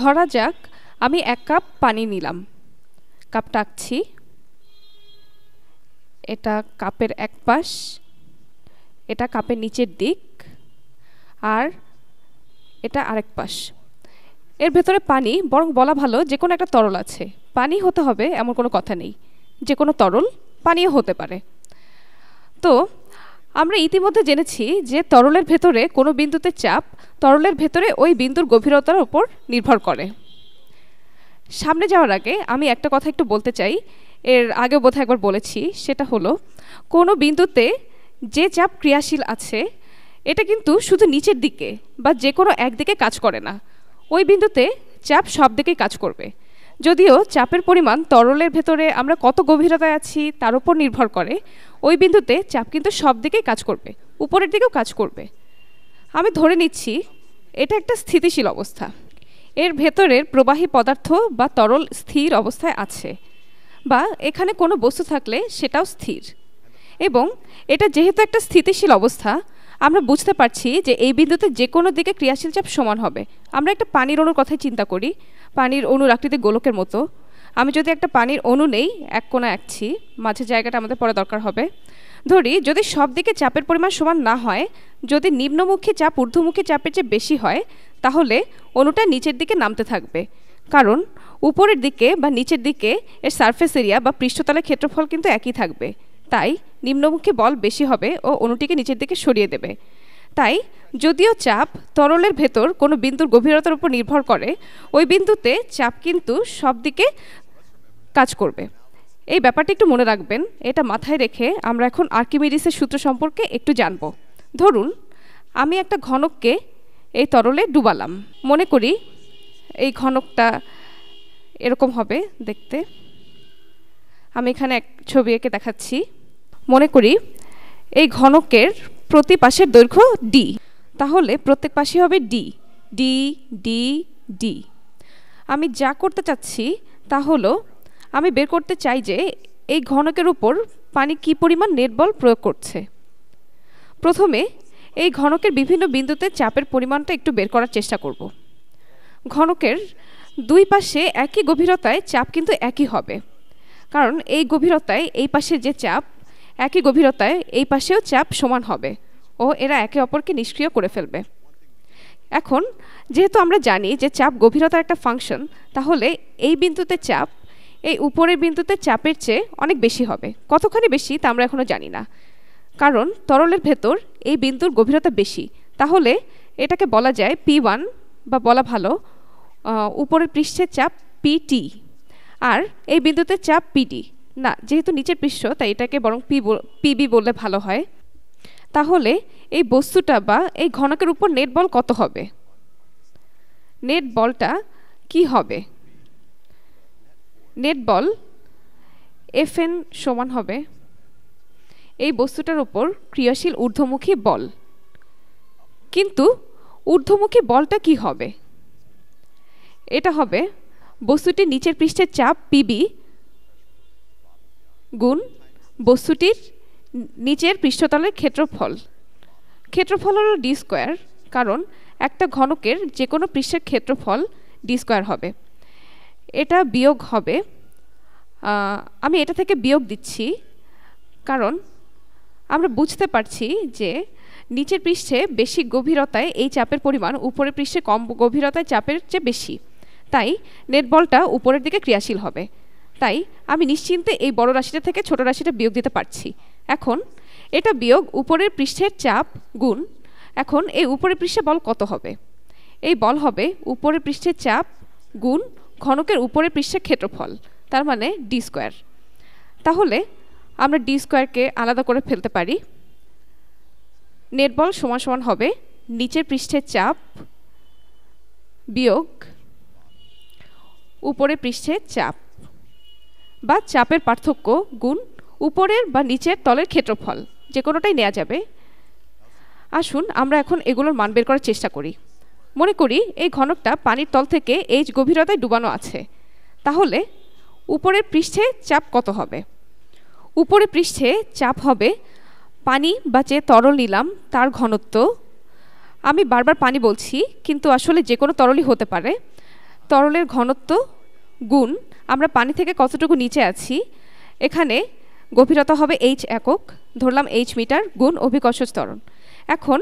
ধরা যাক আমি এক কাপ পানি নিলাম কাপ টাকছি এটা কাপের এক পাশ এটা কাপের নিচের দিক আর এটা আরেক পাশ এর ভেতরে পানি বরং বলা ভালো যে কোনো একটা তরল আছে পানি হতে হবে এমন কোনো কথা নেই যে কোনো তরল পানীয় হতে পারে তো আমরা ইতিমধ্যে জেনেছি যে তরলের ভেতরে কোনো বিন্দুতে চাপ তরলের ভেতরে ওই বিন্দুর গভীরতার উপর নির্ভর করে সামনে যাওয়ার আগে আমি একটা কথা একটু বলতে চাই এর আগে বোধহয় একবার বলেছি সেটা হলো কোনো বিন্দুতে যে চাপ ক্রিয়াশীল আছে এটা কিন্তু শুধু নিচের দিকে বা যে কোনো একদিকে কাজ করে না ওই বিন্দুতে চাপ সব দিকেই কাজ করবে যদিও চাপের পরিমাণ তরলের ভেতরে আমরা কত গভীরতায় আছি তার উপর নির্ভর করে ওই বিন্দুতে চাপ কিন্তু সব দিকেই কাজ করবে উপরের দিকেও কাজ করবে আমি ধরে নিচ্ছি এটা একটা স্থিতিশীল অবস্থা এর ভেতরের প্রবাহী পদার্থ বা তরল স্থির অবস্থায় আছে বা এখানে কোনো বস্তু থাকলে সেটাও স্থির এবং এটা যেহেতু একটা স্থিতিশীল অবস্থা আমরা বুঝতে পারছি যে এই বিন্দুতে যে কোনো দিকে ক্রিয়াশীল চাপ সমান হবে আমরা একটা পানির অনুর কথাই চিন্তা করি পানির অণুর আকৃতি গোলকের মতো আমি যদি একটা পানির অণু নেই এক কোনা একছি মাঝে জায়গাটা আমাদের পরে দরকার হবে ধরি যদি সব দিকে চাপের পরিমাণ সমান না হয় যদি নিম্নমুখী চাপ ঊর্ধ্বমুখী চাপের চেয়ে বেশি হয় তাহলে অণুটা নিচের দিকে নামতে থাকবে কারণ উপরের দিকে বা নিচের দিকে এর সারফেস এরিয়া বা পৃষ্ঠতলের ক্ষেত্রফল কিন্তু একই থাকবে তাই নিম্নমুখী বল বেশি হবে ও অণুটিকে নিচের দিকে সরিয়ে দেবে তাই যদিও চাপ তরলের ভেতর কোনো বিন্দুর গভীরতার উপর নির্ভর করে ওই বিন্দুতে চাপ কিন্তু সব দিকে কাজ করবে এই ব্যাপারটি একটু মনে রাখবেন এটা মাথায় রেখে আমরা এখন আর্কিমিডিসের সূত্র সম্পর্কে একটু জানব ধরুন আমি একটা ঘনককে এই তরলে ডুবালাম মনে করি এই ঘনকটা এরকম হবে দেখতে আমি এখানে এক ছবি এঁকে দেখাচ্ছি মনে করি এই ঘনকের প্রতি পাশের দৈর্ঘ্য ডি তাহলে প্রত্যেক পাশে হবে ডি ডি ডি ডি আমি যা করতে চাচ্ছি তা হলো আমি বের করতে চাই যে এই ঘনকের উপর পানি কি পরিমাণ নেট বল প্রয়োগ করছে প্রথমে এই ঘনকের বিভিন্ন বিন্দুতে চাপের পরিমাণটা একটু বের করার চেষ্টা করব ঘনকের দুই পাশে একই গভীরতায় চাপ কিন্তু একই হবে কারণ এই গভীরতায় এই পাশে যে চাপ একই গভীরতায় এই পাশেও চাপ সমান হবে ও এরা একে অপরকে নিষ্ক্রিয় করে ফেলবে এখন যেহেতু আমরা জানি যে চাপ গভীরতার একটা ফাংশন তাহলে এই বিন্দুতে চাপ এই উপরের বিন্দুতে চাপের চেয়ে অনেক বেশি হবে কতখানি বেশি তা আমরা এখনও জানি না কারণ তরলের ভেতর এই বিন্দুর গভীরতা বেশি তাহলে এটাকে বলা যায় পি ওয়ান বা বলা ভালো উপরের পৃষ্ঠের চাপ পিটি আর এই বিন্দুতে চাপ পিডি না যেহেতু নিচের পৃষ্ঠ তাই এটাকে বরং পি পিবি বললে ভালো হয় তাহলে এই বস্তুটা বা এই ঘনকের উপর নেট বল কত হবে নেট বলটা কি হবে নেট বল এফ এন সমান হবে এই বস্তুটার উপর ক্রিয়াশীল ঊর্ধ্বমুখী বল কিন্তু ঊর্ধ্বমুখী বলটা কি হবে এটা হবে বস্তুটির নিচের পৃষ্ঠের চাপ পিবি গুণ বস্তুটির নিচের পৃষ্ঠতলের ক্ষেত্রফল ক্ষেত্রফল হলো ডি স্কোয়ার কারণ একটা ঘনকের যে কোনো পৃষ্ঠের ক্ষেত্রফল ডি স্কোয়ার হবে এটা বিয়োগ হবে আমি এটা থেকে বিয়োগ দিচ্ছি কারণ আমরা বুঝতে পারছি যে নিচের পৃষ্ঠে বেশি গভীরতায় এই চাপের পরিমাণ উপরের পৃষ্ঠে কম গভীরতায় চাপের চেয়ে বেশি তাই নেট বলটা উপরের দিকে ক্রিয়াশীল হবে তাই আমি নিশ্চিন্তে এই বড় রাশিটা থেকে ছোট রাশিটা বিয়োগ দিতে পারছি এখন এটা বিয়োগ উপরের পৃষ্ঠের চাপ গুণ এখন এই উপরের পৃষ্ঠে বল কত হবে এই বল হবে উপরের পৃষ্ঠের চাপ গুণ ঘনকের উপরের পৃষ্ঠের ক্ষেত্রফল তার মানে ডি স্কোয়ার তাহলে আমরা ডি স্কোয়ারকে আলাদা করে ফেলতে পারি নেট বল সমান সমান হবে নিচের পৃষ্ঠের চাপ বিয়োগ উপরে পৃষ্ঠের চাপ বা চাপের পার্থক্য গুণ উপরের বা নিচের তলের ক্ষেত্রফল যে কোনোটাই নেওয়া যাবে আসুন আমরা এখন এগুলোর মান বের করার চেষ্টা করি মনে করি এই ঘনকটা পানির তল থেকে এইচ গভীরতায় ডুবানো আছে তাহলে উপরের পৃষ্ঠে চাপ কত হবে উপরে পৃষ্ঠে চাপ হবে পানি বা যে তরল নিলাম তার ঘনত্ব আমি বারবার পানি বলছি কিন্তু আসলে যে কোনো তরলই হতে পারে তরলের ঘনত্ব গুণ আমরা পানি থেকে কতটুকু নিচে আছি এখানে গভীরতা হবে এইচ একক ধরলাম এইচ মিটার গুণ অভিকর্ষ স্তরণ এখন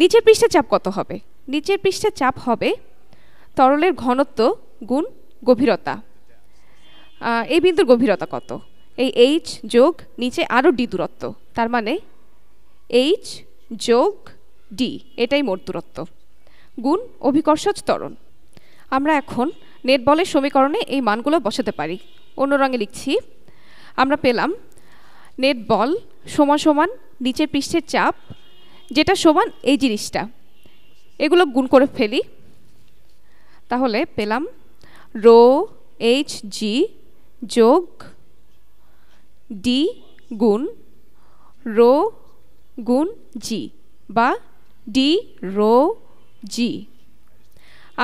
নিচের পৃষ্ঠের চাপ কত হবে নিচের পৃষ্ঠের চাপ হবে তরলের ঘনত্ব গুণ গভীরতা এই বিন্দুর গভীরতা কত এই এইচ যোগ নিচে আরও ডি দূরত্ব তার মানে এইচ যোগ ডি এটাই মোট দূরত্ব গুণ অভিকর্ষ তরণ আমরা এখন নেট বলের সমীকরণে এই মানগুলো বসাতে পারি অন্য রঙে লিখছি আমরা পেলাম নেট বল সমান সমান নিচের পৃষ্ঠের চাপ যেটা সমান এই জিনিসটা এগুলো গুণ করে ফেলি তাহলে পেলাম রো এইচ জি যোগ ডি গুণ রো গুণ জি বা ডি রো জি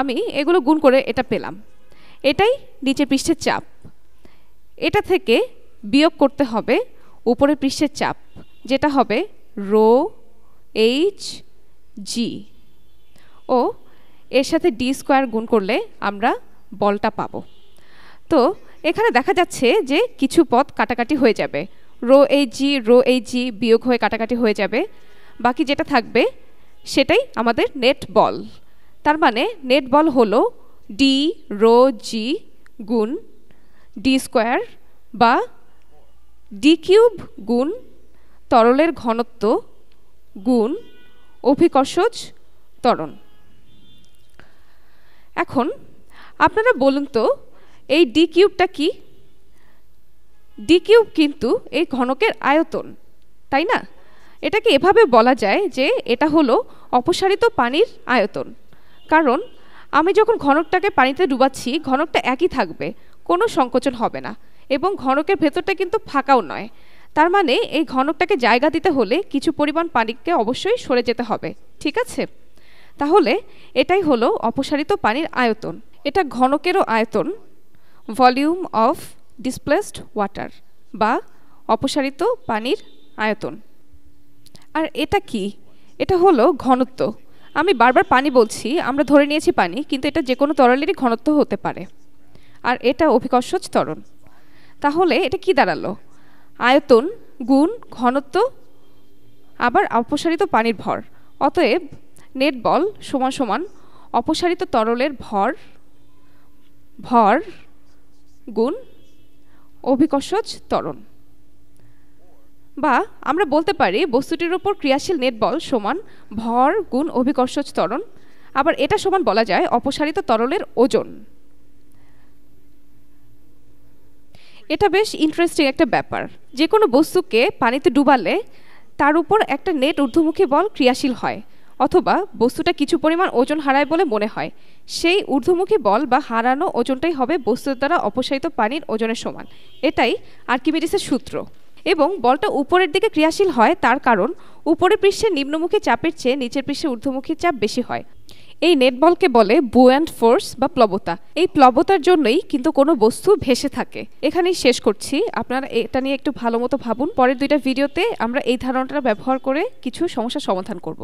আমি এগুলো গুণ করে এটা পেলাম এটাই নিচের পৃষ্ঠের চাপ এটা থেকে বিয়োগ করতে হবে উপরের পৃষ্ঠের চাপ যেটা হবে রো এইচ জি ও এর সাথে ডি স্কোয়ার গুণ করলে আমরা বলটা পাব তো এখানে দেখা যাচ্ছে যে কিছু পথ কাটাকাটি হয়ে যাবে রো এই জি রো এই জি বিয়োগ হয়ে কাটাকাটি হয়ে যাবে বাকি যেটা থাকবে সেটাই আমাদের নেট বল তার মানে নেট বল হলো ডি রো জি গুণ ডি স্কোয়ার বা ডি কিউব গুণ তরলের ঘনত্ব গুণ অভিকর্ষজ তরণ এখন আপনারা বলুন তো এই ডি কিউবটা কি ডি কিউব কিন্তু এই ঘনকের আয়তন তাই না এটাকে এভাবে বলা যায় যে এটা হলো অপসারিত পানির আয়তন কারণ আমি যখন ঘনকটাকে পানিতে ডুবাচ্ছি ঘনকটা একই থাকবে কোনো সংকোচন হবে না এবং ঘনকের ভেতরটা কিন্তু ফাঁকাও নয় তার মানে এই ঘনকটাকে জায়গা দিতে হলে কিছু পরিমাণ পানিকে অবশ্যই সরে যেতে হবে ঠিক আছে তাহলে এটাই হলো অপসারিত পানির আয়তন এটা ঘনকেরও আয়তন ভলিউম অফ ডিসপ্লেসড ওয়াটার বা অপসারিত পানির আয়তন আর এটা কি এটা হলো ঘনত্ব আমি বারবার পানি বলছি আমরা ধরে নিয়েছি পানি কিন্তু এটা যে কোনো তরলেরই ঘনত্ব হতে পারে আর এটা অভিকর্ষজ তরণ তাহলে এটা কি দাঁড়ালো আয়তন গুণ ঘনত্ব আবার অপসারিত পানির ভর অতএব নেট বল সমান সমান অপসারিত তরলের ভর ভর গুণ অভিকর্ষজ তরণ বা আমরা বলতে পারি বস্তুটির উপর ক্রিয়াশীল নেট বল সমান ভর গুণ অভিকর্ষজ তরণ আবার এটা সমান বলা যায় অপসারিত তরলের ওজন এটা বেশ ইন্টারেস্টিং একটা ব্যাপার যে কোনো বস্তুকে পানিতে ডুবালে তার উপর একটা নেট ঊর্ধ্বমুখী বল ক্রিয়াশীল হয় অথবা বস্তুটা কিছু পরিমাণ ওজন হারায় বলে মনে হয় সেই ঊর্ধ্বমুখী বল বা হারানো ওজনটাই হবে বস্তুর দ্বারা অপসারিত পানির ওজনের সমান এটাই আর্কিমিডিসের সূত্র এবং বলটা উপরের দিকে ক্রিয়াশীল হয় তার কারণ উপরের পৃষ্ঠের নিম্নমুখী চাপের চেয়ে নিচের পৃষ্ঠের ঊর্ধ্বমুখী চাপ বেশি হয় এই নেটবলকে বলে বলে অ্যান্ড ফোর্স বা প্লবতা এই প্লবতার জন্যই কিন্তু কোনো বস্তু ভেসে থাকে এখানেই শেষ করছি আপনারা এটা নিয়ে একটু ভালো মতো ভাবুন পরের দুইটা ভিডিওতে আমরা এই ধারণাটা ব্যবহার করে কিছু সমস্যার সমাধান করব